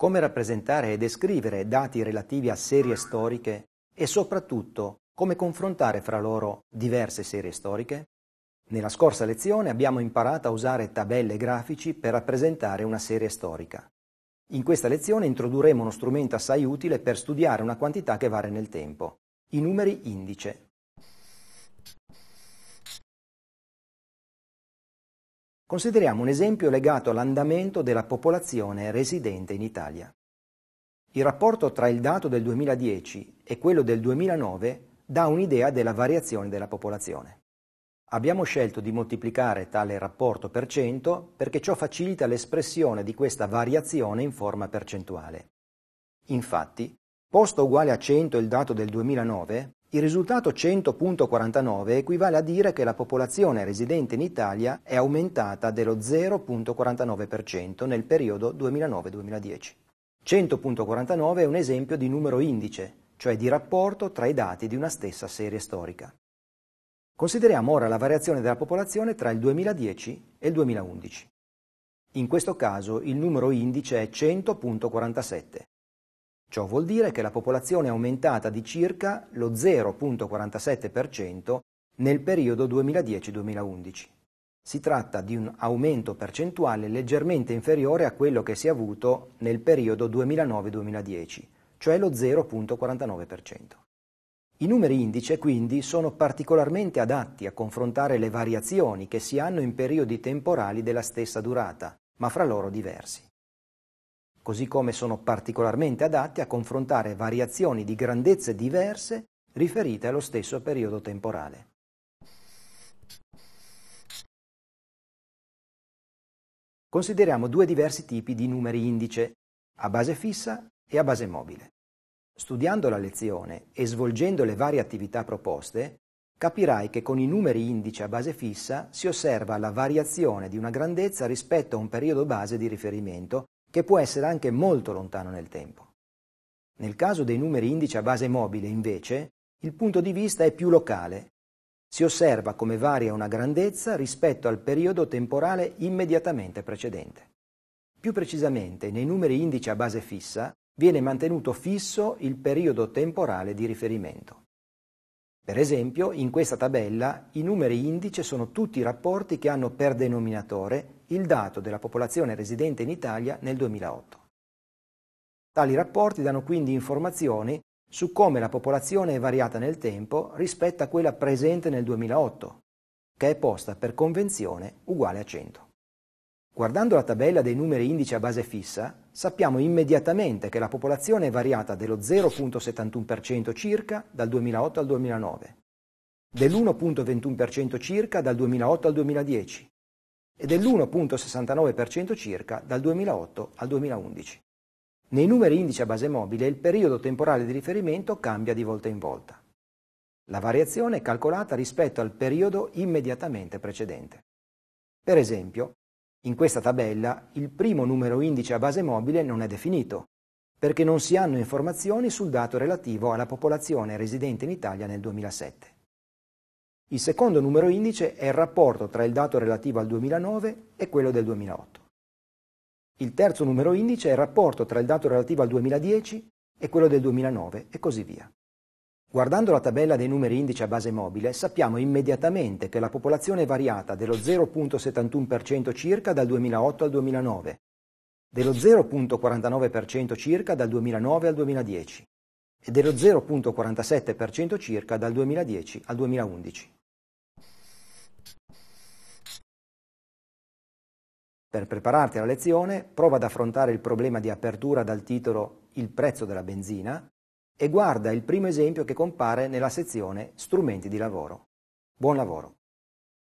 come rappresentare e descrivere dati relativi a serie storiche e soprattutto come confrontare fra loro diverse serie storiche? Nella scorsa lezione abbiamo imparato a usare tabelle grafici per rappresentare una serie storica. In questa lezione introdurremo uno strumento assai utile per studiare una quantità che varia nel tempo, i numeri indice. consideriamo un esempio legato all'andamento della popolazione residente in Italia. Il rapporto tra il dato del 2010 e quello del 2009 dà un'idea della variazione della popolazione. Abbiamo scelto di moltiplicare tale rapporto per 100 perché ciò facilita l'espressione di questa variazione in forma percentuale. Infatti, posto uguale a 100 il dato del 2009, il risultato 100.49 equivale a dire che la popolazione residente in Italia è aumentata dello 0.49% nel periodo 2009-2010. 100.49 è un esempio di numero indice, cioè di rapporto tra i dati di una stessa serie storica. Consideriamo ora la variazione della popolazione tra il 2010 e il 2011. In questo caso il numero indice è 100.47 Ciò vuol dire che la popolazione è aumentata di circa lo 0,47% nel periodo 2010-2011. Si tratta di un aumento percentuale leggermente inferiore a quello che si è avuto nel periodo 2009-2010, cioè lo 0,49%. I numeri indice quindi sono particolarmente adatti a confrontare le variazioni che si hanno in periodi temporali della stessa durata, ma fra loro diversi così come sono particolarmente adatti a confrontare variazioni di grandezze diverse riferite allo stesso periodo temporale. Consideriamo due diversi tipi di numeri indice, a base fissa e a base mobile. Studiando la lezione e svolgendo le varie attività proposte, capirai che con i numeri indice a base fissa si osserva la variazione di una grandezza rispetto a un periodo base di riferimento che può essere anche molto lontano nel tempo. Nel caso dei numeri indici a base mobile, invece, il punto di vista è più locale. Si osserva come varia una grandezza rispetto al periodo temporale immediatamente precedente. Più precisamente, nei numeri indici a base fissa viene mantenuto fisso il periodo temporale di riferimento. Per esempio, in questa tabella i numeri indice sono tutti i rapporti che hanno per denominatore il dato della popolazione residente in Italia nel 2008. Tali rapporti danno quindi informazioni su come la popolazione è variata nel tempo rispetto a quella presente nel 2008, che è posta per convenzione uguale a 100. Guardando la tabella dei numeri indice a base fissa, sappiamo immediatamente che la popolazione è variata dello 0,71% circa dal 2008 al 2009, dell'1,21% circa dal 2008 al 2010 e dell'1.69% circa dal 2008 al 2011. Nei numeri indice a base mobile il periodo temporale di riferimento cambia di volta in volta. La variazione è calcolata rispetto al periodo immediatamente precedente. Per esempio, in questa tabella il primo numero indice a base mobile non è definito, perché non si hanno informazioni sul dato relativo alla popolazione residente in Italia nel 2007. Il secondo numero indice è il rapporto tra il dato relativo al 2009 e quello del 2008. Il terzo numero indice è il rapporto tra il dato relativo al 2010 e quello del 2009 e così via. Guardando la tabella dei numeri indice a base mobile sappiamo immediatamente che la popolazione è variata dello 0.71% circa dal 2008 al 2009, dello 0.49% circa dal 2009 al 2010 e dello 0.47% circa dal 2010 al 2011. Per prepararti alla lezione, prova ad affrontare il problema di apertura dal titolo Il prezzo della benzina e guarda il primo esempio che compare nella sezione Strumenti di lavoro. Buon lavoro!